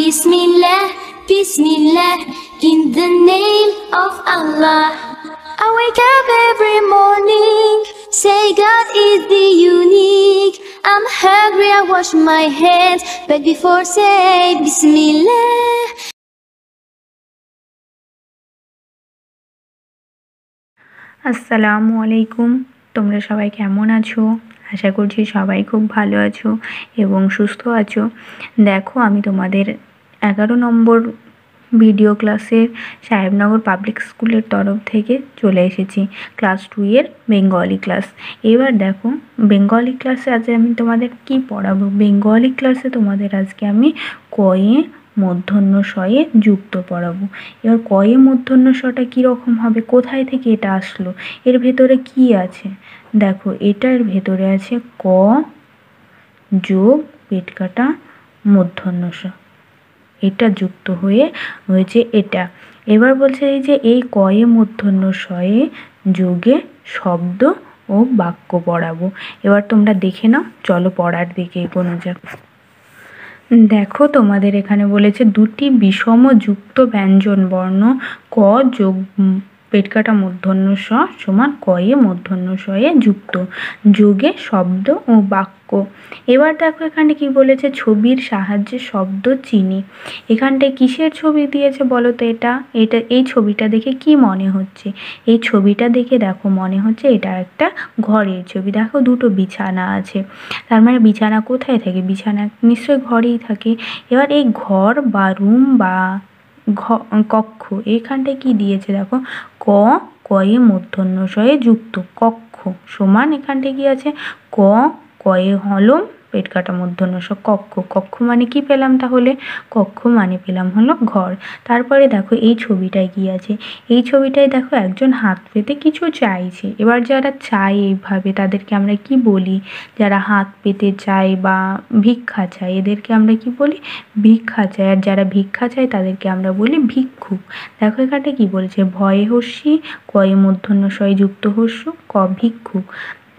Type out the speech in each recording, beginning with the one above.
Bismillah, Bismillah, in the name of Allah. I wake up every morning, say God is the unique. I'm hungry, I wash my hands, but before say Bismillah. আসসালামু আলাইকুম তোমরা সবাই কেমন আছো আশা করছি সবাই খুব ভালো আছো এবং সুস্থ আছো দেখো আমি তোমাদের এগারো নম্বর ভিডিও ক্লাসের সাহেবনগর পাবলিক স্কুলের তরফ থেকে চলে এসেছি ক্লাস টুয়ের বেঙ্গলি ক্লাস এবার দেখো বেঙ্গলি ক্লাসে আজ আমি তোমাদের কি পড়াবো বেঙ্গলি ক্লাসে তোমাদের আজকে আমি কয়ে মূর্ধন্য শয়ে যুক্ত পড়াবো এবার কয়ে মূর্ধন্য শটা কীরকম হবে কোথায় থেকে এটা আসলো এর ভেতরে কি আছে দেখো এটার ভেতরে আছে ক যোগ পেটকাটা মূর্ধন্য শ এটা যুক্ত হয়ে হয়েছে এটা এবার বলছে এই যে এই কয়ে মূর্ধন্য শয়ে যোগে শব্দ ও বাক্য পড়াবো এবার তোমরা দেখে নাও চলো পড়ার দিকে এগোনো যাক দেখো তোমাদের এখানে বলেছে দুটি বিষম যুক্ত ব্যঞ্জন বর্ণ ক যোগ পেটকাটা মূর্ধন্য স সমান কয়ে মূর্ধন্য সয়ে যুক্ত যোগে শব্দ ও বাক্য এবার দেখো এখানে কি বলেছে ছবির সাহায্যে শব্দ চিনি এখানটায় কিসের ছবি দিয়েছে বলো তো এটা এটা এই ছবিটা দেখে কি মনে হচ্ছে এই ছবিটা দেখে দেখো মনে হচ্ছে এটা একটা ঘরের ছবি দেখো দুটো বিছানা আছে তার মানে বিছানা কোথায় থাকে বিছানা নিশ্চয়ই ঘরেই থাকে এবার এই ঘর বা রুম বা ঘ কক্ষ এইখানটায় কি দিয়েছে দেখো ক কয়ে মূর্ধন্য শয়ে যুক্ত কক্ষ সমান এখানটায় কি আছে ক কয়ে হলম পেট কাটা মধ্যনস কক্ষ কক্ষ মানে কি পেলাম তাহলে কক্ষ মানে পেলাম হলো ঘর তারপরে দেখো এই ছবিটায় কি আছে এই ছবিটায় দেখো একজন হাত পেতে কিছু চাইছে এবার যারা চায় এইভাবে তাদেরকে আমরা কি বলি যারা হাত পেতে চায় বা ভিক্ষা চায় এদেরকে আমরা কি বলি ভিক্ষা চায় আর যারা ভিক্ষা চায় তাদেরকে আমরা বলি ভিক্ষুক দেখো এখানে কি বলছে ভয়ে হস্যি কয়ে মধ্যন্য সয় যুক্ত হস্য ক ভিক্ষুক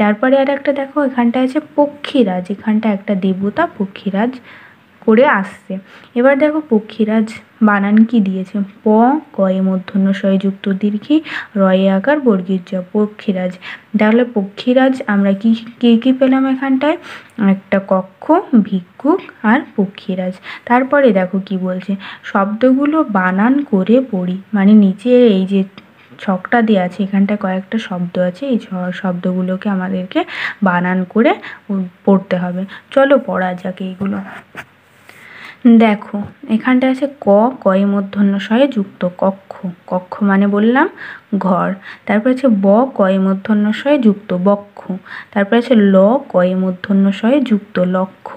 তারপরে আর একটা দেখো এখানটা আছে পক্ষীরাজ এখানটা একটা দেবতা পক্ষীরাজ করে আসছে এবার দেখো পক্ষীরাজ বানান কি দিয়েছে প কয়ে মধ্যন্য যুক্ত দীর্ঘি রয়ে আকার বর্গীর জ পক্ষীরাজ তাহলে পক্ষীরাজ আমরা কি কী কী পেলাম এখানটায় একটা কক্ষ ভিক্ষুক আর পক্ষীরাজ তারপরে দেখো কি বলছে শব্দগুলো বানান করে পড়ি মানে নিচে এই যে ছকটা দেওয়া আছে এখানটায় কয়েকটা শব্দ আছে এই শব্দগুলোকে আমাদেরকে বানান করে পড়তে হবে চলো পড়া যাক এইগুলো দেখো এখানটা আছে ক কয় মধ্যন্য শয়ে যুক্ত কক্ষ কক্ষ মানে বললাম ঘর তারপরে আছে ব কয় মধ্যন্য শয়ে যুক্ত বক্ষ তারপরে আছে ল কয় মধ্যন্য শয়ে যুক্ত লক্ষ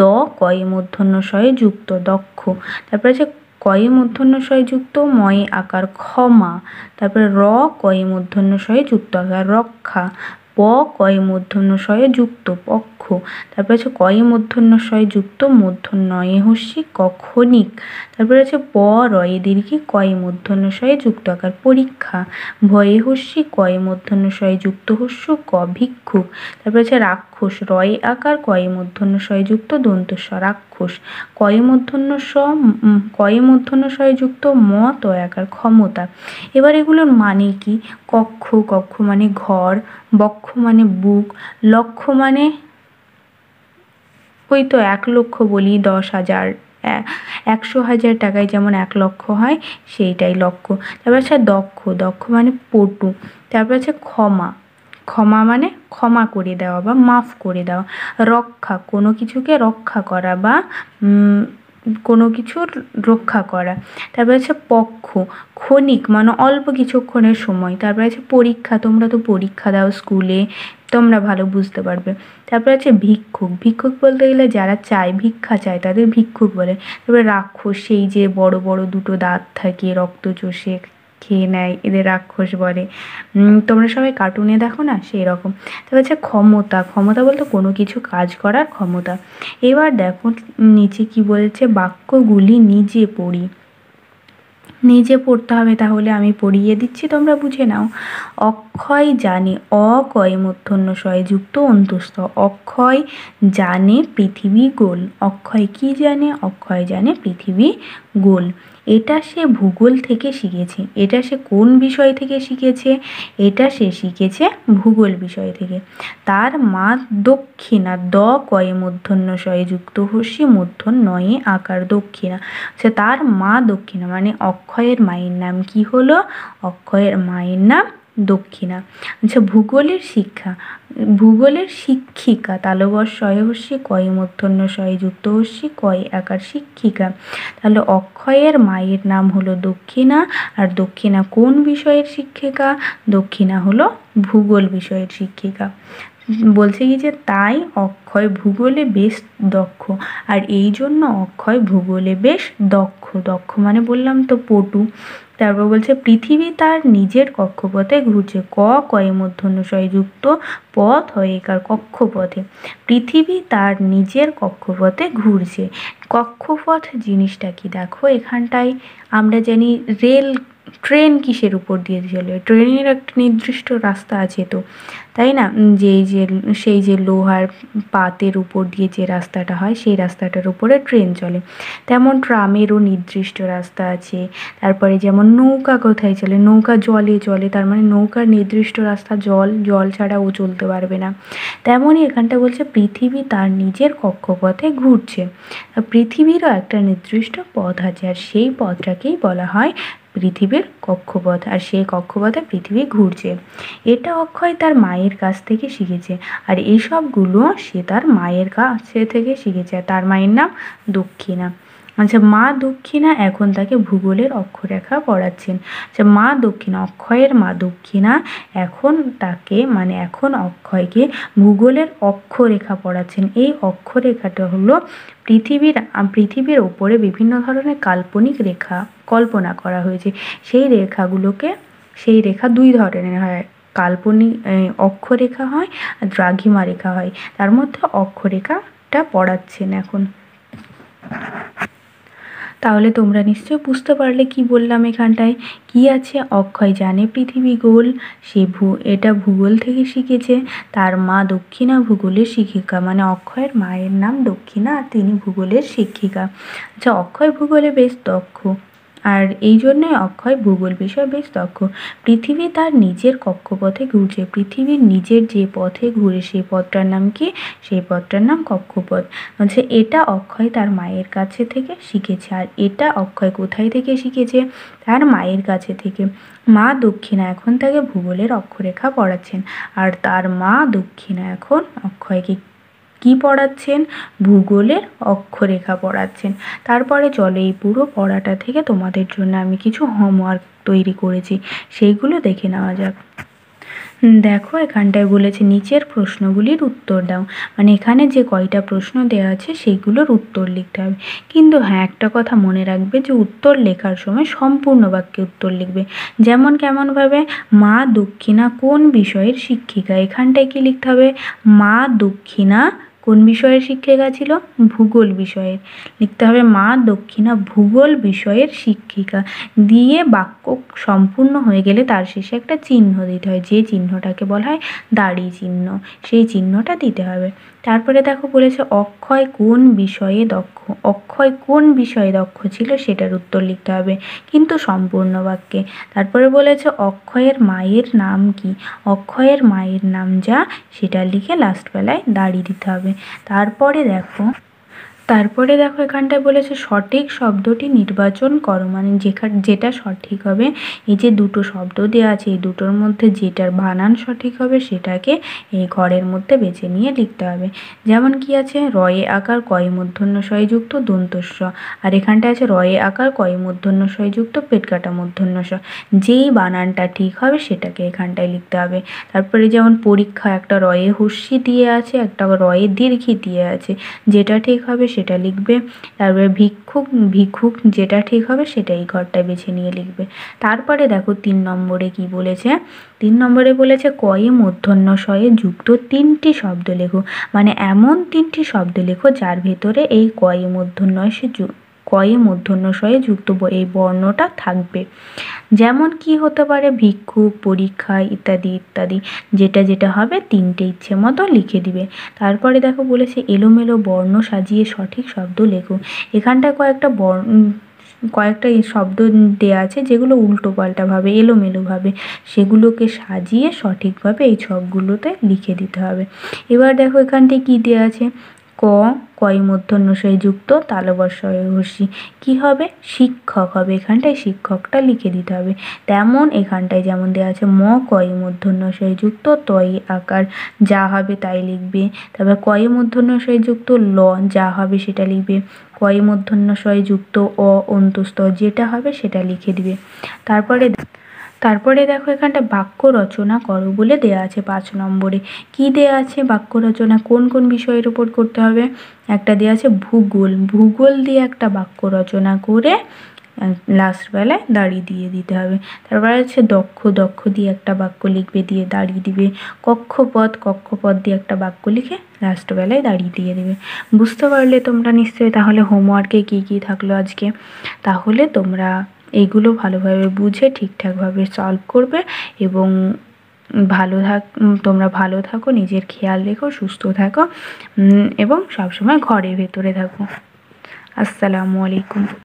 দ কয় মধ্যন্য শয়ে যুক্ত দক্ষ তারপরে আছে কয়ে মূর্ধন্যশয় যুক্ত ময়ে আকার ক্ষমা তারপরে র কয়ে সয়ে যুক্ত আকার রক্ষা প কয়ে মধ্যন্যস্বয়ে যুক্ত পক্ষ তারপরে আছে কয়ে মধ্যন্যস্বয়ে যুক্ত মধ্যন্যয়ে হস্যি কখনিক তারপরে আছে প রয়ে দীর্ঘি কয়ে মধ্যন্যস্বয়ে যুক্ত আকার পরীক্ষা ভয়ে হস্যি কয়ে মধ্যন্যস্বয়ে যুক্ত হস্য ক ভিক্ষুক তারপরে আছে রাক্ষস রয়ে আকার কয়ে মধ্যন্যস্বয়ে যুক্ত দন্তস্ব রাক্ষস কয়ে মধ্যন্যস্ব কয়ে মধ্যন্যস্বয়ে যুক্ত ম আকার ক্ষমতা এবার এগুলোর মানে কি কক্ষ কক্ষ মানে ঘর বক্ষ লক্ষ মানে বুক লক্ষ মানে ওই তো এক লক্ষ বলি দশ হাজার একশো হাজার টাকায় যেমন এক লক্ষ হয় সেইটাই লক্ষ তারপর আছে দক্ষ দক্ষ মানে পটু তারপর আছে ক্ষমা ক্ষমা মানে ক্ষমা করে দেওয়া বা মাফ করে দেওয়া রক্ষা কোনো কিছুকে রক্ষা করা বা কোনো কিছুর রক্ষা করা তারপরে আছে পক্ষ ক্ষণিক মানে অল্প কিছুক্ষণের সময় তারপরে আছে পরীক্ষা তোমরা তো পরীক্ষা দাও স্কুলে তোমরা ভালো বুঝতে পারবে তারপরে আছে ভিক্ষুক ভিক্ষুক বলতে গেলে যারা চায় ভিক্ষা চায় তাদের ভিক্ষুক বলে তারপরে রাক্ষস সেই যে বড় বড় দুটো দাঁত থাকে রক্ত চষে খেয়ে নেয় এদের রাক্ষস বলে তোমরা সবাই কার্টুনে দেখো না সেই রকম তবে হচ্ছে ক্ষমতা ক্ষমতা বলতে কোনো কিছু কাজ করার ক্ষমতা এবার দেখো নিচে কি বলেছে বাক্যগুলি নিজে পড়ি নিজে পড়তে হবে তাহলে আমি পড়িয়ে দিচ্ছি তোমরা বুঝে নাও অক্ষয় জানে অকয় মধ্যন্য সয় যুক্ত অন্তস্থ অক্ষয় জানে পৃথিবী গোল অক্ষয় কি জানে অক্ষয় জানে পৃথিবী গুণ এটা সে ভূগোল থেকে শিখেছে এটা সে কোন বিষয় থেকে শিখেছে এটা সে শিখেছে ভূগোল বিষয় থেকে তার মা দক্ষিণা দ কয়ে মূর্ধন্য শয়ে যুক্ত হসি মূর্ধন্য নয়ে আকার দক্ষিণা সে তার মা দক্ষিণা মানে অক্ষয়ের মায়ের নাম কি হলো অক্ষয়ের মায়ের নাম দক্ষিণা আচ্ছা ভূগোলের শিক্ষা ভূগোলের শিক্ষিকা তালবর শয়ে কয় মধ্যন্য শয়ে যুক্ত হস্যি কয় একার শিক্ষিকা তাহলে অক্ষয়ের মায়ের নাম হলো দক্ষিণা আর দক্ষিণা কোন বিষয়ের শিক্ষিকা দক্ষিণা হলো ভূগোল বিষয়ের শিক্ষিকা বলছে কি যে তাই অক্ষয় ভূগোলে বেশ দক্ষ আর এই জন্য অক্ষয় ভূগোলে বেশ দক্ষ দক্ষ মানে বললাম তো পটু তারপর বলছে পৃথিবী তার নিজের কক্ষপথে ঘুরছে ক কয়ে মধ্যন্যশয় যুক্ত পথ হয় একার কক্ষপথে পৃথিবী তার নিজের কক্ষপথে ঘুরছে কক্ষপথ জিনিসটা কি দেখো এখানটায় আমরা জানি রেল ট্রেন কিসের উপর দিয়ে চলে ট্রেনের একটা নির্দিষ্ট রাস্তা আছে তো তাই না যে যে সেই যে লোহার পাতের উপর দিয়ে যে রাস্তাটা হয় সেই রাস্তাটার উপরে ট্রেন চলে তেমন ট্রামেরও নির্দিষ্ট রাস্তা আছে তারপরে যেমন নৌকা কোথায় চলে নৌকা জলে চলে তার মানে নৌকার নির্দিষ্ট রাস্তা জল জল ছাড়া ও চলতে পারবে না তেমনই এখানটা বলছে পৃথিবী তার নিজের কক্ষপথে ঘুরছে পৃথিবীরও একটা নির্দিষ্ট পথ আছে আর সেই পথটাকেই বলা হয় পৃথিবীর কক্ষপথ আর সেই কক্ষপথে পৃথিবী ঘুরছে এটা অক্ষয় তার মায়ের কাছ থেকে শিখেছে আর এইসবগুলো সে তার মায়ের কাছে থেকে শিখেছে তার মায়ের নাম দক্ষিণা আচ্ছা মা দক্ষিণা এখন তাকে ভূগোলের অক্ষরেখা পড়াচ্ছেন আচ্ছা মা দক্ষিণা অক্ষয়ের মা দক্ষিণা এখন তাকে মানে এখন অক্ষয়কে ভূগোলের অক্ষরেখা পড়াচ্ছেন এই অক্ষরেখাটা হলো পৃথিবীর পৃথিবীর ওপরে বিভিন্ন ধরনের কাল্পনিক রেখা কল্পনা করা হয়েছে সেই রেখাগুলোকে সেই রেখা দুই ধরনের হয় কাল্পনিক অক্ষরেখা হয় আর দ্রাঘিমা রেখা হয় তার মধ্যে অক্ষরেখাটা পড়াচ্ছেন এখন তাহলে তোমরা নিশ্চয় বুঝতে পারলে কি বললাম এখানটায় কি আছে অক্ষয় জানে পৃথিবী গোল সে ভূ এটা ভূগোল থেকে শিখেছে তার মা দক্ষিণা ভূগোলের শিক্ষিকা মানে অক্ষয়ের মায়ের নাম দক্ষিণা আর তিনি ভূগোলের শিক্ষিকা আচ্ছা অক্ষয় ভূগোলে বেশ দক্ষ আর এই জন্যে অক্ষয় ভূগোল বিষয়ে বেশ দক্ষ পৃথিবী তার নিজের কক্ষপথে ঘুরছে পৃথিবীর নিজের যে পথে ঘুরে সেই পথটার নাম কি সেই পথটার নাম কক্ষপথ বলছে এটা অক্ষয় তার মায়ের কাছে থেকে শিখেছে আর এটা অক্ষয় কোথায় থেকে শিখেছে তার মায়ের কাছে থেকে মা দক্ষিণা এখন তাকে ভূগোলের অক্ষরেখা পড়াচ্ছেন আর তার মা দক্ষিণা এখন অক্ষয়কে কি পড়াচ্ছেন ভূগোলের অক্ষরেখা পড়াচ্ছেন তারপরে চলো এই পুরো পড়াটা থেকে তোমাদের জন্য আমি কিছু হোমওয়ার্ক তৈরি করেছি সেইগুলো দেখে নেওয়া যাক দেখো এখানটায় বলেছে নিচের প্রশ্নগুলির উত্তর দাও মানে এখানে যে কয়টা প্রশ্ন দেওয়া আছে সেইগুলোর উত্তর লিখতে হবে কিন্তু হ্যাঁ একটা কথা মনে রাখবে যে উত্তর লেখার সময় সম্পূর্ণ বাক্যে উত্তর লিখবে যেমন কেমনভাবে মা দক্ষিণা কোন বিষয়ের শিক্ষিকা এখানটায় কি লিখতে হবে মা দক্ষিণা কোন বিষয়ের শিক্ষিকা ছিল ভূগোল বিষয়ের লিখতে হবে মা দক্ষিণা ভূগোল বিষয়ের শিক্ষিকা দিয়ে বাক্য সম্পূর্ণ হয়ে গেলে তার শেষে একটা চিহ্ন দিতে হয় যে চিহ্নটাকে বলা হয় দাড়ি চিহ্ন সেই চিহ্নটা দিতে হবে তারপরে দেখো বলেছে অক্ষয় কোন বিষয়ে দক্ষ অক্ষয় কোন বিষয়ে দক্ষ ছিল সেটার উত্তর লিখতে হবে কিন্তু সম্পূর্ণ বাক্যে তারপরে বলেছে অক্ষয়ের মায়ের নাম কি অক্ষয়ের মায়ের নাম যা সেটা লিখে লাস্টবেলায় দাঁড়িয়ে দিতে হবে তারপরে দেখো তারপরে দেখো এখানটায় বলেছে সঠিক শব্দটি নির্বাচন করো মানে যেখান যেটা সঠিক হবে এই যে দুটো শব্দ দেওয়া আছে এই দুটোর মধ্যে যেটার বানান সঠিক হবে সেটাকে এই ঘরের মধ্যে বেছে নিয়ে লিখতে হবে যেমন কি আছে রয়ে আকার কয় মূর্ধন্য শয়যুক্ত দন্তস্ব আর এখানটায় আছে রয়ে আকার কয় মূর্ধন্য শয়যুক্ত পেটকাটা মূর্ধন্য স যেই বানানটা ঠিক হবে সেটাকে এখানটায় লিখতে হবে তারপরে যেমন পরীক্ষা একটা রয়ে হুস্যি দিয়ে আছে একটা রয়ে দীর্ঘি দিয়ে আছে যেটা ঠিক হবে সে সেটা লিখবে তারপরে ভিক্ষুক ভিক্ষুক যেটা ঠিক হবে সেটাই ঘরটা বেছে নিয়ে লিখবে তারপরে দেখো তিন নম্বরে কি বলেছে তিন নম্বরে বলেছে কয়ে মধ্যন্ন শয়ে যুক্ত তিনটি শব্দ লেখো মানে এমন তিনটি শব্দ লেখো যার ভেতরে এই কয়ে মধ্যাহ্ন সে কয়ে সয়ে যুক্ত এই বর্ণটা থাকবে যেমন কি হতে পারে ভিক্ষু পরীক্ষা ইত্যাদি ইত্যাদি যেটা যেটা হবে তিনটে ইচ্ছে মতো লিখে দিবে তারপরে দেখো বলেছে এলোমেলো বর্ণ সাজিয়ে সঠিক শব্দ লেখো এখানটায় কয়েকটা বর্ণ কয়েকটা শব্দ দেওয়া আছে যেগুলো উল্টো পাল্টাভাবে এলোমেলোভাবে সেগুলোকে সাজিয়ে সঠিকভাবে এই ছবগুলোতে লিখে দিতে হবে এবার দেখো এখানটায় কী দেওয়া আছে ক কয় মধ্যন্যশয় যুক্ত তালবশয় হসি কী হবে শিক্ষক হবে এখানটায় শিক্ষকটা লিখে দিতে হবে তেমন এখানটায় যেমন দেওয়া আছে ম কয় মধ্যন্যশয় যুক্ত তয় আকার যা হবে তাই লিখবে তারপর কয় সয় যুক্ত ল যা হবে সেটা লিখবে কয় মধ্যন্যশয় যুক্ত অ অন্তস্থ যেটা হবে সেটা লিখে দিবে তারপরে তারপরে দেখো এখানটা বাক্য রচনা করো বলে দেয়া আছে পাঁচ নম্বরে কি দেয়া আছে বাক্য রচনা কোন কোন বিষয়ের উপর করতে হবে একটা দেয়া আছে ভূগোল ভূগোল দিয়ে একটা বাক্য রচনা করে লাস্টবেলায় দাঁড়িয়ে দিয়ে দিতে হবে তারপরে হচ্ছে দক্ষ দক্ষ দিয়ে একটা বাক্য লিখবে দিয়ে দাঁড়িয়ে দিবে কক্ষপথ কক্ষপথ দিয়ে একটা বাক্য লিখে লাস্টবেলায় দাঁড়িয়ে দিয়ে দেবে বুঝতে পারলে তোমরা নিশ্চয়ই তাহলে হোমওয়ার্কে কী কী থাকলো আজকে তাহলে তোমরা এইগুলো ভালোভাবে বুঝে ঠিকঠাকভাবে সলভ করবে এবং ভালো থাক তোমরা ভালো থাকো নিজের খেয়াল রেখো সুস্থ থাকো এবং সবসময় ঘরের ভেতরে থাকো আসসালামু আলাইকুম